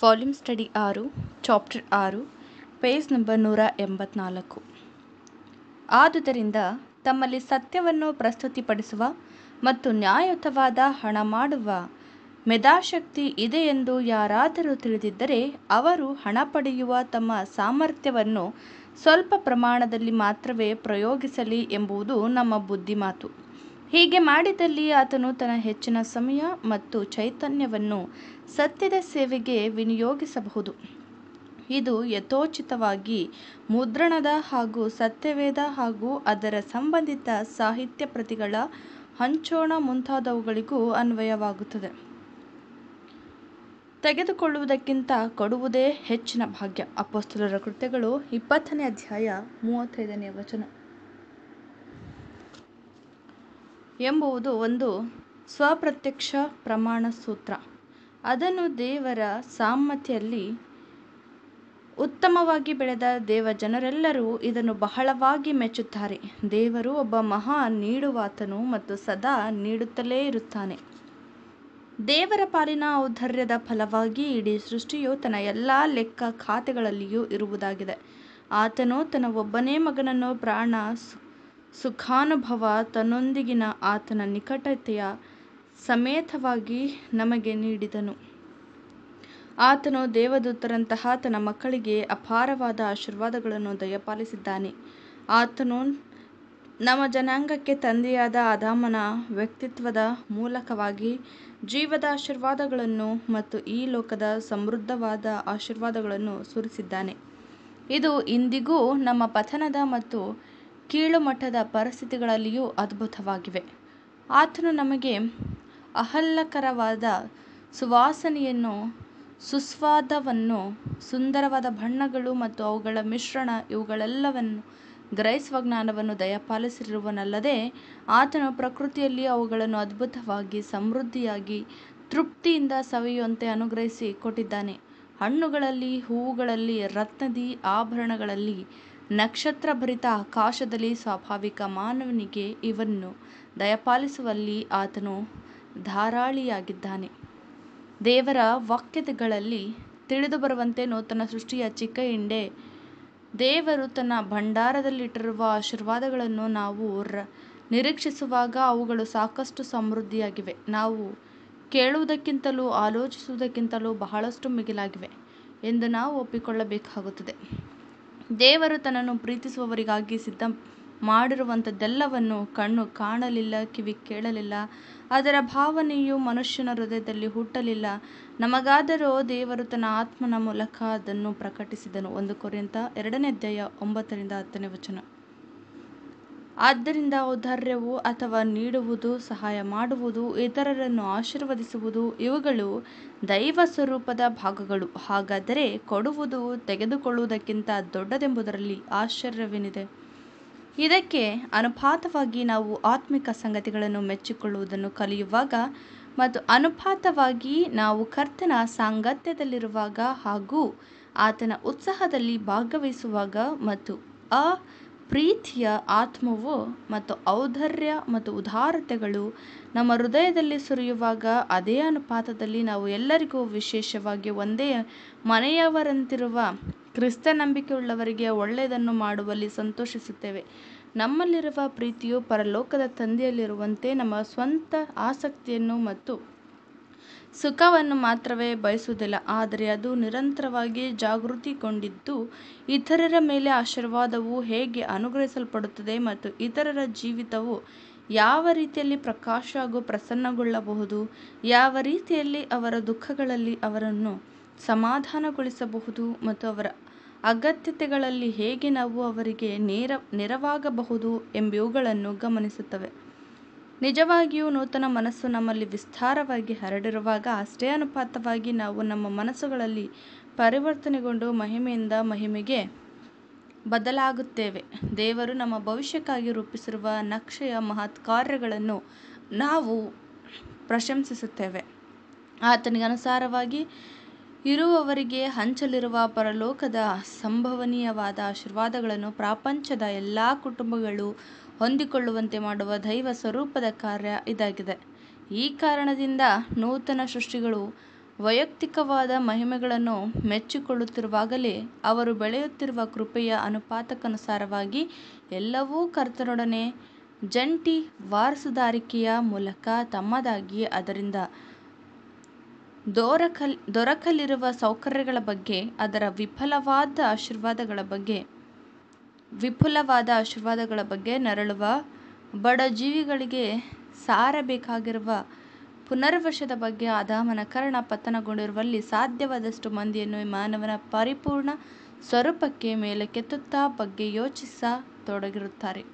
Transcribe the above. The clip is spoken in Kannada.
ವಾಲ್ಯೂಮ್ ಸ್ಟಡಿ ಆರು ಚಾಪ್ಟರ್ ಆರು ಪೇಜ್ ನಂಬರ್ ನೂರ ಎಂಬತ್ನಾಲ್ಕು ಆದುದರಿಂದ ತಮ್ಮಲ್ಲಿ ಸತ್ಯವನ್ನು ಪ್ರಸ್ತುತಿಪಡಿಸುವ ಮತ್ತು ನ್ಯಾಯಯುತವಾದ ಹಣ ಮಾಡುವ ಮೆಧಾಶಕ್ತಿ ಇದೆ ಎಂದು ಯಾರಾದರೂ ತಿಳಿದಿದ್ದರೆ ಅವರು ಹಣ ಪಡೆಯುವ ತಮ್ಮ ಸಾಮರ್ಥ್ಯವನ್ನು ಸ್ವಲ್ಪ ಪ್ರಮಾಣದಲ್ಲಿ ಮಾತ್ರವೇ ಪ್ರಯೋಗಿಸಲಿ ಎಂಬುದು ನಮ್ಮ ಬುದ್ಧಿಮಾತು ಹೀಗೆ ಮಾಡಿದಲ್ಲಿ ಆತನು ತನ್ನ ಹೆಚ್ಚಿನ ಸಮಯ ಮತ್ತು ಚೈತನ್ಯವನ್ನು ಸತ್ಯದ ಸೇವೆಗೆ ವಿನಿಯೋಗಿಸಬಹುದು ಇದು ಯಥೋಚಿತವಾಗಿ ಮುದ್ರಣದ ಹಾಗೂ ಸತ್ಯವೇದ ಹಾಗೂ ಅದರ ಸಂಬಂಧಿತ ಸಾಹಿತ್ಯ ಪ್ರತಿಗಳ ಹಂಚೋಣ ಮುಂತಾದವುಗಳಿಗೂ ಅನ್ವಯವಾಗುತ್ತದೆ ತೆಗೆದುಕೊಳ್ಳುವುದಕ್ಕಿಂತ ಕೊಡುವುದೇ ಹೆಚ್ಚಿನ ಭಾಗ್ಯ ಅಪೋಸ್ತಲರ ಕೃತ್ಯಗಳು ಇಪ್ಪತ್ತನೇ ಅಧ್ಯಾಯ ಮೂವತ್ತೈದನೇ ವಚನ ಎಂಬುವುದು ಒಂದು ಸ್ವಪ್ರತ್ಯಕ್ಷ ಪ್ರಮಾಣ ಸೂತ್ರ ಅದನ್ನು ದೇವರ ಸಾಮ್ಯತೆಯಲ್ಲಿ ಉತ್ತಮವಾಗಿ ಬೆಳೆದ ದೇವ ಜನರೆಲ್ಲರೂ ಇದನ್ನು ಬಹಳವಾಗಿ ಮೆಚ್ಚುತ್ತಾರೆ ದೇವರು ಒಬ್ಬ ಮಹಾ ನೀಡುವಾತನು ಮತ್ತು ಸದಾ ನೀಡುತ್ತಲೇ ಇರುತ್ತಾನೆ ದೇವರ ಪಾಲಿನ ಔದಾರ್ಯದ ಫಲವಾಗಿ ಇಡೀ ಸೃಷ್ಟಿಯು ತನ್ನ ಎಲ್ಲ ಲೆಕ್ಕ ಖಾತೆಗಳಲ್ಲಿಯೂ ಇರುವುದಾಗಿದೆ ಆತನು ತನ್ನ ಒಬ್ಬನೇ ಮಗನನ್ನು ಪ್ರಾಣ ಸುಖಾನುಭವ ತನ್ನೊಂದಿಗಿನ ಆತನ ನಿಕಟತೆಯ ಸಮೇತವಾಗಿ ನಮಗೆ ನೀಡಿದನು. ಆತನು ದೇವದೂತರಂತಹ ತನ್ನ ಮಕ್ಕಳಿಗೆ ಅಪಾರವಾದ ಆಶೀರ್ವಾದಗಳನ್ನು ದಯಪಾಲಿಸಿದ್ದಾನೆ. ಆತನು ನಮ್ಮ ಜನಾಂಗಕ್ಕೆ ತಂದೆಯಾದ ಅದಾಮನ ವ್ಯಕ್ತಿತ್ವದ ಮೂಲಕವಾಗಿ ಜೀವದ ಆಶೀರ್ವಾದಗಳನ್ನು ಮತ್ತು ಈ ಲೋಕದ ಸಮೃದ್ಧವಾದ ಆಶೀರ್ವಾದಗಳನ್ನು ಸುರಿಸಿದ್ದಾನೆ. ಇದು ಇಂದಿಗೂ ನಮ್ಮ ಪತನದ ಮತ್ತು ಕೀಳುಮಟ್ಟದ ಪರಿಸ್ಥಿತಿಗಳಲ್ಲಿಯೂ ಅದ್ಭುತವಾಗಿವೆ ಆತನು ನಮಗೆ ಆಹ್ಲಾದಕರವಾದ ಸುವಾಸನೆಯನ್ನು ಸುಸ್ವಾದವನ್ನು ಸುಂದರವಾದ ಬಣ್ಣಗಳು ಮತ್ತು ಅವುಗಳ ಮಿಶ್ರಣ ಇವುಗಳೆಲ್ಲವನ್ನು ಗ್ರಹಿಸುವ ಜ್ಞಾನವನ್ನು ದಯಪಾಲಿಸಿರುವನಲ್ಲದೆ ಆತನು ಪ್ರಕೃತಿಯಲ್ಲಿ ಅವುಗಳನ್ನು ಅದ್ಭುತವಾಗಿ ಸಮೃದ್ಧಿಯಾಗಿ ತೃಪ್ತಿಯಿಂದ ಸವಿಯುವಂತೆ ಅನುಗ್ರಹಿಸಿ ಕೊಟ್ಟಿದ್ದಾನೆ ಹಣ್ಣುಗಳಲ್ಲಿ ಹೂವುಗಳಲ್ಲಿ ರತ್ನದಿ ಆಭರಣಗಳಲ್ಲಿ ನಕ್ಷತ್ರಭರಿತ ಆಕಾಶದಲ್ಲಿ ಸ್ವಾಭಾವಿಕ ಮಾನವನಿಗೆ ಇವನ್ನು ದಯಪಾಲಿಸುವಲ್ಲಿ ಆತನು ಧಾರಾಳಿಯಾಗಿದ್ದಾನೆ ದೇವರ ತಿಳಿದು ಬರುವಂತೆ ನೂತನ ಸೃಷ್ಟಿಯ ಚಿಕ್ಕ ಹಿಂಡೆ ದೇವರು ತನ್ನ ಭಂಡಾರದಲ್ಲಿಟ್ಟಿರುವ ಆಶೀರ್ವಾದಗಳನ್ನು ನಾವು ನಿರೀಕ್ಷಿಸುವಾಗ ಅವುಗಳು ಸಾಕಷ್ಟು ಸಮೃದ್ಧಿಯಾಗಿವೆ ನಾವು ಕೇಳುವುದಕ್ಕಿಂತಲೂ ಆಲೋಚಿಸುವುದಕ್ಕಿಂತಲೂ ಬಹಳಷ್ಟು ಮಿಗಿಲಾಗಿವೆ ಎಂದು ನಾವು ಒಪ್ಪಿಕೊಳ್ಳಬೇಕಾಗುತ್ತದೆ ದೇವರು ತನ್ನನ್ನು ಪ್ರೀತಿಸುವವರಿಗಾಗಿ ಸಿದ್ಧ ಮಾಡಿರುವಂಥದ್ದೆಲ್ಲವನ್ನು ಕಣ್ಣು ಕಾಣಲಿಲ್ಲ ಕಿವಿ ಕೇಳಲಿಲ್ಲ ಅದರ ಭಾವನೆಯು ಮನುಷ್ಯನ ಹೃದಯದಲ್ಲಿ ಹುಟ್ಟಲಿಲ್ಲ ನಮಗಾದರೂ ದೇವರು ತನ್ನ ಆತ್ಮನ ಮೂಲಕ ಅದನ್ನು ಪ್ರಕಟಿಸಿದನು ಒಂದು ಕೊರಿಂತ ಎರಡನೇ ಅಧ್ಯಾಯ ಒಂಬತ್ತರಿಂದ ಹತ್ತನೇ ವಚನ ಆದ್ದರಿಂದ ಔದಾರ್ಯವು ಅಥವಾ ನೀಡುವುದು ಸಹಾಯ ಮಾಡುವುದು ಇತರರನ್ನು ಆಶೀರ್ವದಿಸುವುದು ಇವುಗಳು ದೈವ ಸ್ವರೂಪದ ಭಾಗಗಳು ಹಾಗಾದರೆ ಕೊಡುವುದು ತೆಗೆದುಕೊಳ್ಳುವುದಕ್ಕಿಂತ ದೊಡ್ಡದೆಂಬುದರಲ್ಲಿ ಆಶ್ಚರ್ಯವೇನಿದೆ ಇದಕ್ಕೆ ಅನುಪಾತವಾಗಿ ನಾವು ಆತ್ಮಿಕ ಸಂಗತಿಗಳನ್ನು ಮೆಚ್ಚಿಕೊಳ್ಳುವುದನ್ನು ಕಲಿಯುವಾಗ ಮತ್ತು ಅನುಪಾತವಾಗಿ ನಾವು ಕರ್ತನ ಸಾಂಗತ್ಯದಲ್ಲಿರುವಾಗ ಹಾಗೂ ಆತನ ಉತ್ಸಾಹದಲ್ಲಿ ಭಾಗವಹಿಸುವಾಗ ಮತ್ತು ಆ ಪ್ರೀತಿಯ ಆತ್ಮವು ಮತ್ತು ಔದರ್ಯ ಮತ್ತು ಉದಾರತೆಗಳು ನಮ್ಮ ಹೃದಯದಲ್ಲಿ ಸುರಿಯುವಾಗ ಅದೇ ಅನುಪಾತದಲ್ಲಿ ನಾವು ಎಲ್ಲರಿಗೂ ವಿಶೇಷವಾಗಿ ಒಂದೇ ಮನೆಯವರಂತಿರುವ ಕ್ರಿಸ್ತ ನಂಬಿಕೆಯುಳ್ಳವರಿಗೆ ಒಳ್ಳೆಯದನ್ನು ಮಾಡುವಲ್ಲಿ ಸಂತೋಷಿಸುತ್ತೇವೆ ನಮ್ಮಲ್ಲಿರುವ ಪ್ರೀತಿಯು ಪರಲೋಕದ ತಂದೆಯಲ್ಲಿರುವಂತೆ ನಮ್ಮ ಸ್ವಂತ ಆಸಕ್ತಿಯನ್ನು ಮತ್ತು ಸುಖವನ್ನು ಮಾತ್ರವೇ ಬಯಸುವುದಿಲ್ಲ ಆದರೆ ಅದು ನಿರಂತರವಾಗಿ ಜಾಗೃತಿಗೊಂಡಿದ್ದು ಇತರರ ಮೇಲೆ ಆಶೀರ್ವಾದವು ಹೇಗೆ ಅನುಗ್ರಹಿಸಲ್ಪಡುತ್ತದೆ ಮತ್ತು ಇತರರ ಜೀವಿತವು ಯಾವ ರೀತಿಯಲ್ಲಿ ಪ್ರಕಾಶ ಹಾಗೂ ಪ್ರಸನ್ನಗೊಳ್ಳಬಹುದು ಯಾವ ರೀತಿಯಲ್ಲಿ ಅವರ ದುಃಖಗಳಲ್ಲಿ ಅವರನ್ನು ಸಮಾಧಾನಗೊಳಿಸಬಹುದು ಮತ್ತು ಅವರ ಅಗತ್ಯತೆಗಳಲ್ಲಿ ಹೇಗೆ ನಾವು ಅವರಿಗೆ ನೇರ ನೆರವಾಗಬಹುದು ಎಂಬಿವುಗಳನ್ನು ಗಮನಿಸುತ್ತವೆ ನಿಜವಾಗಿಯೂ ನೂತನ ಮನಸ್ಸು ನಮ್ಮಲ್ಲಿ ವಿಸ್ತಾರವಾಗಿ ಹರಡಿರುವಾಗ ಅಷ್ಟೇ ಅನುಪಾತವಾಗಿ ನಾವು ನಮ್ಮ ಮನಸ್ಸುಗಳಲ್ಲಿ ಪರಿವರ್ತನೆಗೊಂಡು ಮಹಿಮೆಯಿಂದ ಮಹಿಮೆಗೆ ಬದಲಾಗುತ್ತೇವೆ ದೇವರು ನಮ್ಮ ಭವಿಷ್ಯಕ್ಕಾಗಿ ರೂಪಿಸಿರುವ ನಕ್ಷೆಯ ಮಹತ್ ಕಾರ್ಯಗಳನ್ನು ನಾವು ಪ್ರಶಂಸಿಸುತ್ತೇವೆ ಆತನಿಗನುಸಾರವಾಗಿ ಇರುವವರಿಗೆ ಹಂಚಲಿರುವ ಪರಲೋಕದ ಸಂಭವನೀಯವಾದ ಆಶೀರ್ವಾದಗಳನ್ನು ಪ್ರಪಂಚದ ಎಲ್ಲ ಕುಟುಂಬಗಳು ಹೊಂದಿಕೊಳ್ಳುವಂತೆ ಮಾಡುವ ದೈವ ಸ್ವರೂಪದ ಕಾರ್ಯ ಇದಾಗಿದೆ ಈ ಕಾರಣದಿಂದ ನೂತನ ಸೃಷ್ಟಿಗಳು ವೈಯಕ್ತಿಕವಾದ ಮಹಿಮೆಗಳನ್ನು ಮೆಚ್ಚಿಕೊಳ್ಳುತ್ತಿರುವಾಗಲೇ ಅವರು ಬೆಳೆಯುತ್ತಿರುವ ಕೃಪೆಯ ಅನುಪಾತಕ್ಕನುಸಾರವಾಗಿ ಎಲ್ಲವೂ ಕರ್ತನೊಡನೆ ಜಂಟಿ ವಾರಸುದಾರಿಕೆಯ ಮೂಲಕ ತಮ್ಮದಾಗಿ ಅದರಿಂದ ದೊರಕಲಿರುವ ಸೌಕರ್ಯಗಳ ಬಗ್ಗೆ ಅದರ ವಿಫಲವಾದ ಆಶೀರ್ವಾದಗಳ ಬಗ್ಗೆ ವಿಪುಲವಾದ ಆಶೀರ್ವಾದಗಳ ಬಗ್ಗೆ ನರಳುವ ಬಡ ಜೀವಿಗಳಿಗೆ ಸಾರಬೇಕಾಗಿರುವ ಪುನರ್ವಶದ ಬಗ್ಗೆ ಆದಾಮನ ಕರ್ಣ ಪತನಗೊಂಡಿರುವಲ್ಲಿ ಸಾಧ್ಯವಾದಷ್ಟು ಮಂದಿಯನ್ನು ಮಾನವನ ಪರಿಪೂರ್ಣ ಸ್ವರೂಪಕ್ಕೆ ಮೇಲೆ ಕೆತ್ತುತ್ತಾ ಬಗ್ಗೆ ಯೋಚಿಸತೊಡಗಿರುತ್ತಾರೆ